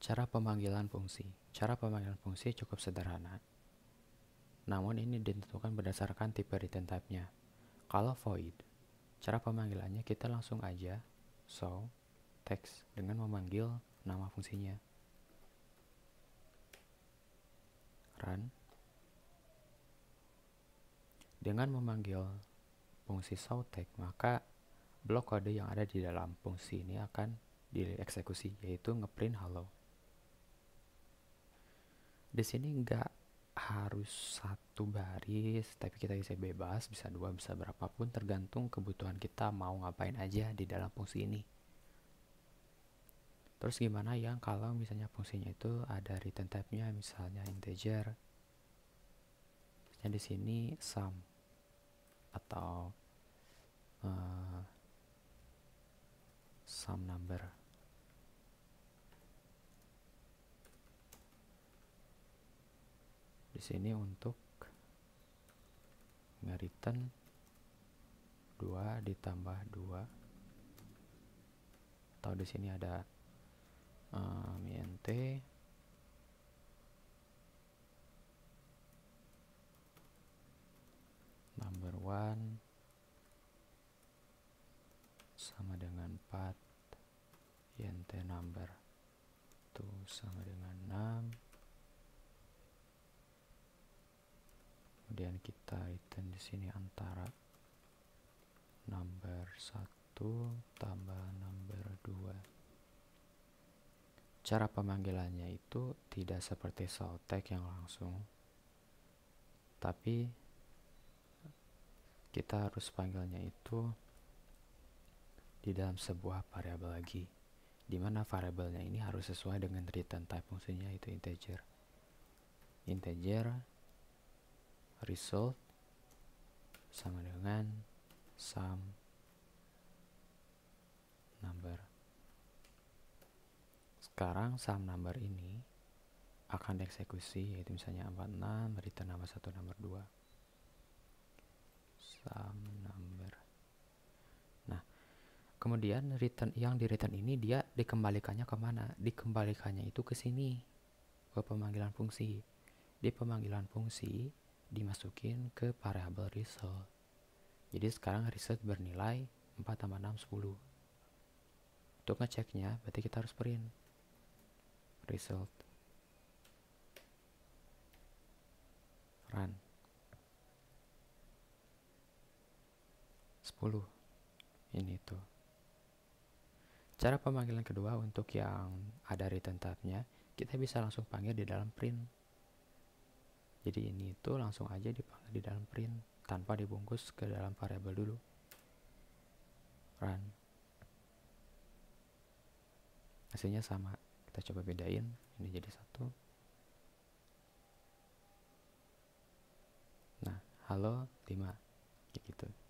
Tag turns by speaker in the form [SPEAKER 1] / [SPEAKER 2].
[SPEAKER 1] Cara pemanggilan fungsi. Cara pemanggilan fungsi cukup sederhana. Namun ini ditentukan berdasarkan tipe return type-nya. Kalau void, cara pemanggilannya kita langsung aja so text dengan memanggil nama fungsinya. Run. Dengan memanggil fungsi text maka blok kode yang ada di dalam fungsi ini akan dieksekusi, yaitu ngeprint hello di sini nggak harus satu baris tapi kita bisa bebas bisa dua bisa berapapun tergantung kebutuhan kita mau ngapain aja di dalam fungsi ini terus gimana yang kalau misalnya fungsinya itu ada return type-nya misalnya integer misalnya di sini sum atau uh, sum number di sini untuk ngeriten dua 2 ditambah 2 atau di sini ada um, eh, int number 1 sama dengan 4 int number 2 sama dengan 6 kemudian kita return di sini antara number 1 tambah number 2 cara pemanggilannya itu tidak seperti shortcut yang langsung tapi kita harus panggilnya itu di dalam sebuah variabel lagi dimana variabelnya ini harus sesuai dengan return type fungsinya itu integer integer result sama dengan sum number. Sekarang sum number ini akan dieksekusi yaitu misalnya 46 return nama 1 number 2 sum number nah kemudian return yang di return ini dia dikembalikannya kemana dikembalikannya itu ke sini ke pemanggilan fungsi di pemanggilan fungsi dimasukin ke variabel result. Jadi sekarang result bernilai 4 tambah 6, 10. Untuk ngeceknya, berarti kita harus print result. Run. 10. Ini tuh. Cara pemanggilan kedua untuk yang ada return type-nya, kita bisa langsung panggil di dalam print jadi ini itu langsung aja dipanggil di dalam print tanpa dibungkus ke dalam variabel dulu. Run. Hasilnya sama. Kita coba bedain. Ini jadi satu. Nah, halo 5. Kayak gitu.